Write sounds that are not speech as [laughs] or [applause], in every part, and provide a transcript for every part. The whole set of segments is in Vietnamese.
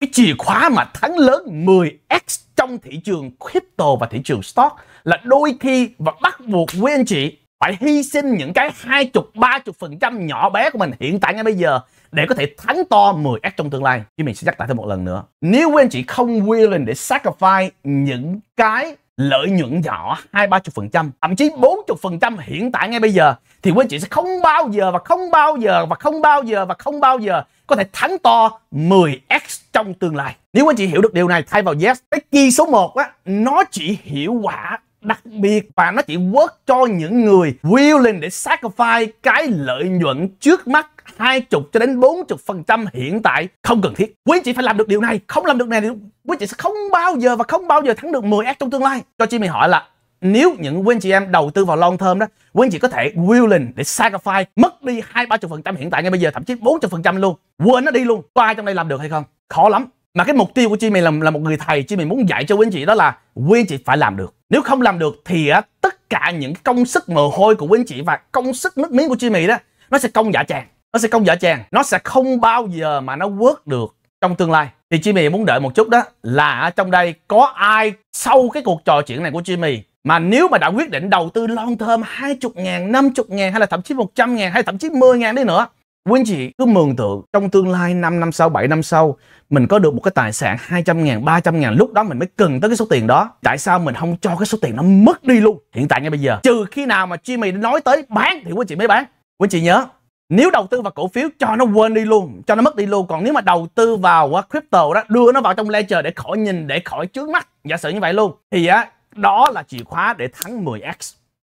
cái chìa khóa mà thắng lớn 10x trong thị trường crypto và thị trường stock là đôi khi và bắt buộc quý anh chị phải hy sinh những cái 20, 30 phần trăm nhỏ bé của mình hiện tại ngay bây giờ để có thể thắng to 10x trong tương lai. Thì mình sẽ nhắc lại thêm một lần nữa. Nếu quý anh chị không willing để sacrifice những cái lợi nhuận nhỏ hai ba chục phần trăm thậm chí bốn chục phần trăm hiện tại ngay bây giờ thì quý anh chị sẽ không bao giờ và không bao giờ và không bao giờ và không bao giờ có thể thắng to 10x trong tương lai nếu anh chị hiểu được điều này thay vào yes cái key số 1 á nó chỉ hiệu quả đặc biệt và nó chỉ work cho những người willing để sacrifice cái lợi nhuận trước mắt hai chục cho đến bốn chục phần trăm hiện tại không cần thiết. Quý chị phải làm được điều này, không làm được này thì quý chị sẽ không bao giờ và không bao giờ thắng được 10 trong tương lai. Cho chị mình hỏi là nếu những quý anh chị em đầu tư vào long term đó quý anh chị có thể willing để sacrifice mất đi hai ba chục phần trăm hiện tại ngay bây giờ thậm chí bốn chục phần trăm luôn quên nó đi luôn có ai trong đây làm được hay không khó lắm mà cái mục tiêu của chị mình là, là một người thầy, chị mình muốn dạy cho quý anh chị đó là quý anh chị phải làm được. Nếu không làm được thì tất cả những công sức mồ hôi của quý anh chị và công sức nước miếng của chị mình đó, nó sẽ công giả tràng, Nó sẽ công giả tràng, nó sẽ không bao giờ mà nó work được trong tương lai. Thì chị mình muốn đợi một chút đó là trong đây có ai sau cái cuộc trò chuyện này của chị mình mà nếu mà đã quyết định đầu tư long term 20 ngàn, 50 ngàn hay là thậm chí 100 ngàn hay thậm chí 10 ngàn đi nữa quý anh chị cứ mường tượng trong tương lai 5 năm sau 7 năm sau mình có được một cái tài sản 200 ngàn 300 ngàn lúc đó mình mới cần tới cái số tiền đó tại sao mình không cho cái số tiền nó mất đi luôn hiện tại ngay bây giờ trừ khi nào mà Jimmy nói tới bán thì quý anh chị mới bán quý anh chị nhớ nếu đầu tư vào cổ phiếu cho nó quên đi luôn cho nó mất đi luôn còn nếu mà đầu tư vào à, crypto đó đưa nó vào trong ledger để khỏi nhìn để khỏi trước mắt giả sử như vậy luôn thì á đó là chìa khóa để thắng 10x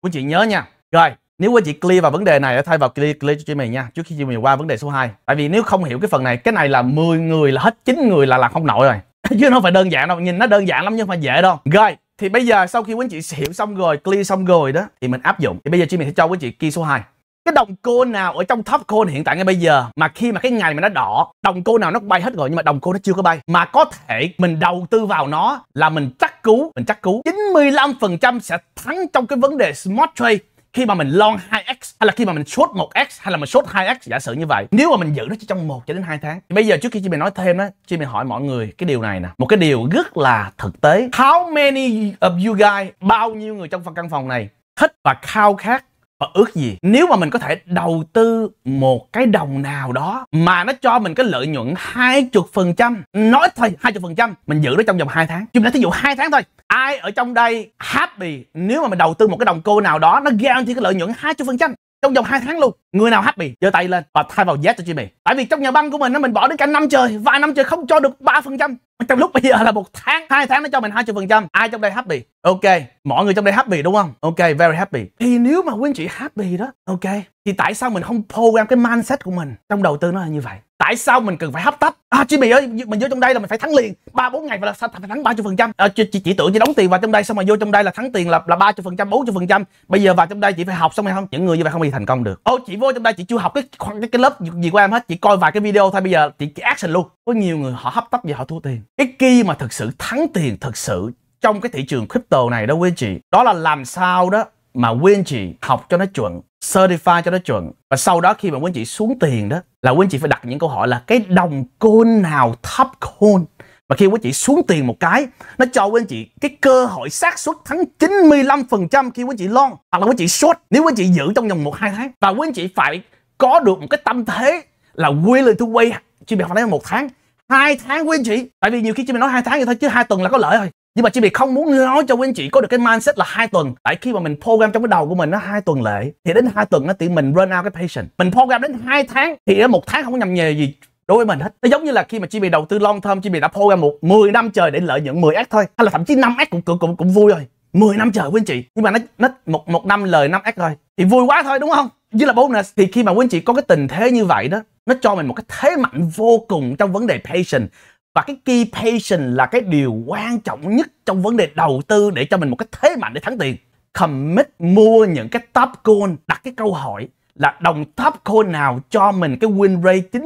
quý anh chị nhớ nha rồi nếu quý chị clear vào vấn đề này thay vào clear, clear cho chị mình nha Trước khi chị mình qua vấn đề số 2 Tại vì nếu không hiểu cái phần này Cái này là 10 người là hết 9 người là làm không nổi rồi [laughs] Chứ nó phải đơn giản đâu Nhìn nó đơn giản lắm nhưng mà dễ đâu Rồi thì bây giờ sau khi quý anh chị hiểu xong rồi Clear xong rồi đó Thì mình áp dụng Thì bây giờ chị mình sẽ cho quý anh chị key số 2 cái đồng cô nào ở trong top cô hiện tại ngay bây giờ mà khi mà cái ngày mà nó đỏ đồng cô nào nó bay hết rồi nhưng mà đồng cô nó chưa có bay mà có thể mình đầu tư vào nó là mình chắc cú mình chắc cứu 95% sẽ thắng trong cái vấn đề smart trade khi mà mình long 2x hay là khi mà mình short 1x hay là mình short 2x giả sử như vậy nếu mà mình giữ nó chỉ trong 1 cho đến 2 tháng bây giờ trước khi chị mình nói thêm đó chị mình hỏi mọi người cái điều này nè một cái điều rất là thực tế how many of you guys bao nhiêu người trong căn phòng này thích và khao khát và ước gì nếu mà mình có thể đầu tư một cái đồng nào đó mà nó cho mình cái lợi nhuận hai chục phần trăm nói thôi hai chục phần trăm mình giữ nó trong vòng 2 tháng chúng ta thí dụ 2 tháng thôi ai ở trong đây happy nếu mà mình đầu tư một cái đồng cô nào đó nó guarantee cái lợi nhuận hai phần trăm trong vòng 2 tháng luôn người nào happy giơ tay lên và thay vào Z cho Jimmy tại vì trong nhà băng của mình nó mình bỏ đến cả năm trời vài năm trời không cho được ba phần trăm trong lúc bây giờ là một tháng hai tháng nó cho mình hai phần trăm ai trong đây happy ok mọi người trong đây happy đúng không ok very happy thì nếu mà quý anh chị happy đó ok thì tại sao mình không program cái mindset của mình trong đầu tư nó là như vậy tại sao mình cần phải hấp tấp à chị mày ơi mình vô trong đây là mình phải thắng liền ba bốn ngày và là phải thắng ba chục phần trăm à, chị chỉ tưởng chỉ đóng tiền vào trong đây xong mà vô trong đây là thắng tiền là là ba chục phần trăm bốn chục phần trăm bây giờ vào trong đây chị phải học xong hay không những người như vậy không bao giờ thành công được ô chị vô trong đây chị chưa học cái cái, cái lớp gì của em hết chị coi vài cái video thôi bây giờ chị, action luôn có nhiều người họ hấp tấp và họ thua tiền cái kia mà thực sự thắng tiền thực sự trong cái thị trường crypto này đó quý anh chị đó là làm sao đó mà quý anh chị học cho nó chuẩn certify cho nó chuẩn và sau đó khi mà quý anh chị xuống tiền đó là quý anh chị phải đặt những câu hỏi là cái đồng coin nào thấp coin và khi quý chị xuống tiền một cái, nó cho quý anh chị cái cơ hội xác suất thắng 95% khi quý chị long hoặc là quý chị short nếu quý chị giữ trong vòng 1 2 tháng. Và quý anh chị phải có được một cái tâm thế là willing to wait chuyên biệt khoảng một tháng hai tháng quý anh chị tại vì nhiều khi chị mình nói hai tháng vậy thôi chứ hai tuần là có lợi rồi nhưng mà chị Việt không muốn nói cho quý anh chị có được cái mindset là hai tuần tại khi mà mình program trong cái đầu của mình nó hai tuần lệ thì đến hai tuần nó tự mình run out cái patient mình program đến hai tháng thì một tháng không có nhầm nhề gì đối với mình hết nó giống như là khi mà chị bị đầu tư long term chị bị đã phô ra một 10 năm trời để lợi nhuận 10 s thôi hay là thậm chí 5 s cũng, cũng cũng cũng vui rồi 10 năm trời quý anh chị nhưng mà nó nó một một năm lời 5 s rồi thì vui quá thôi đúng không như là bonus thì khi mà quý anh chị có cái tình thế như vậy đó nó cho mình một cái thế mạnh vô cùng trong vấn đề patient và cái key patient là cái điều quan trọng nhất trong vấn đề đầu tư để cho mình một cái thế mạnh để thắng tiền commit mua những cái top goal đặt cái câu hỏi là đồng top coin nào cho mình cái win rate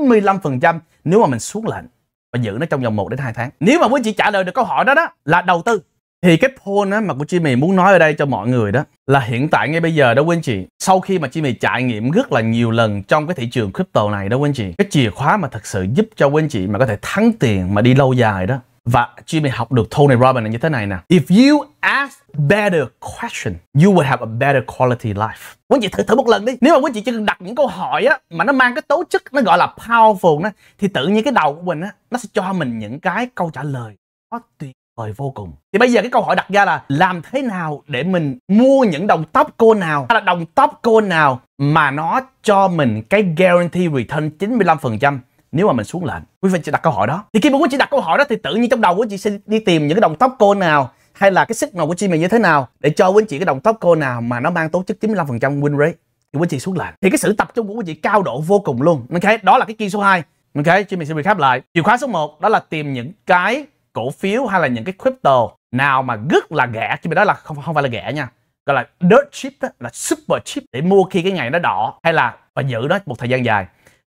95% nếu mà mình xuống lệnh và giữ nó trong vòng 1 đến 2 tháng. Nếu mà quý chị trả lời được câu hỏi đó đó là đầu tư thì cái poll á, mà của Jimmy muốn nói ở đây cho mọi người đó là hiện tại ngay bây giờ đó quý anh chị sau khi mà Jimmy trải nghiệm rất là nhiều lần trong cái thị trường crypto này đó quý anh chị cái chìa khóa mà thật sự giúp cho quý anh chị mà có thể thắng tiền mà đi lâu dài đó và Jimmy học được Tony Robbins là như thế này nè. If you ask better question, you will have a better quality life. Quý chị thử thử một lần đi. Nếu mà quý chị chỉ cần đặt những câu hỏi á mà nó mang cái tố chất nó gọi là powerful á thì tự nhiên cái đầu của mình á nó sẽ cho mình những cái câu trả lời nó tuyệt vời vô cùng. Thì bây giờ cái câu hỏi đặt ra là làm thế nào để mình mua những đồng tóc cô nào hay là đồng tóc cô nào mà nó cho mình cái guarantee return 95% nếu mà mình xuống lệnh quý vị chỉ đặt câu hỏi đó thì khi mà quý chị đặt câu hỏi đó thì tự nhiên trong đầu của chị sẽ đi tìm những cái đồng tóc cô nào hay là cái xích màu của chị mình như thế nào để cho quý chị cái đồng tóc cô nào mà nó mang tố chất 95% win rate thì quý chị xuống lệnh thì cái sự tập trung của quý chị cao độ vô cùng luôn ok đó là cái key số 2 ok chị mình sẽ recap lại chìa khóa số 1 đó là tìm những cái cổ phiếu hay là những cái crypto nào mà rất là rẻ chứ đó là không không phải là rẻ nha gọi là dirt cheap đó, là super cheap để mua khi cái ngày nó đỏ hay là và giữ nó một thời gian dài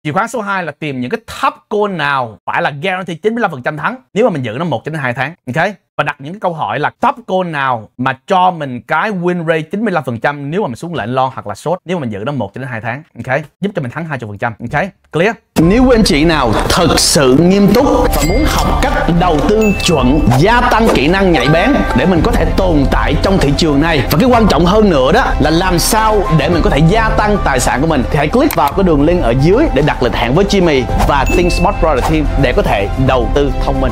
Chìa khóa số 2 là tìm những cái top goal nào phải là guarantee 95% thắng nếu mà mình giữ nó 1 đến 2 tháng. Ok? và đặt những cái câu hỏi là top call nào mà cho mình cái win rate 95% nếu mà mình xuống lệnh lon hoặc là short nếu mà mình giữ nó 1 cho đến 2 tháng ok giúp cho mình thắng 20% ok clear nếu anh chị nào thật sự nghiêm túc và muốn học cách đầu tư chuẩn gia tăng kỹ năng nhạy bén để mình có thể tồn tại trong thị trường này và cái quan trọng hơn nữa đó là làm sao để mình có thể gia tăng tài sản của mình thì hãy click vào cái đường link ở dưới để đặt lịch hẹn với Jimmy và Think Smart Product Team để có thể đầu tư thông minh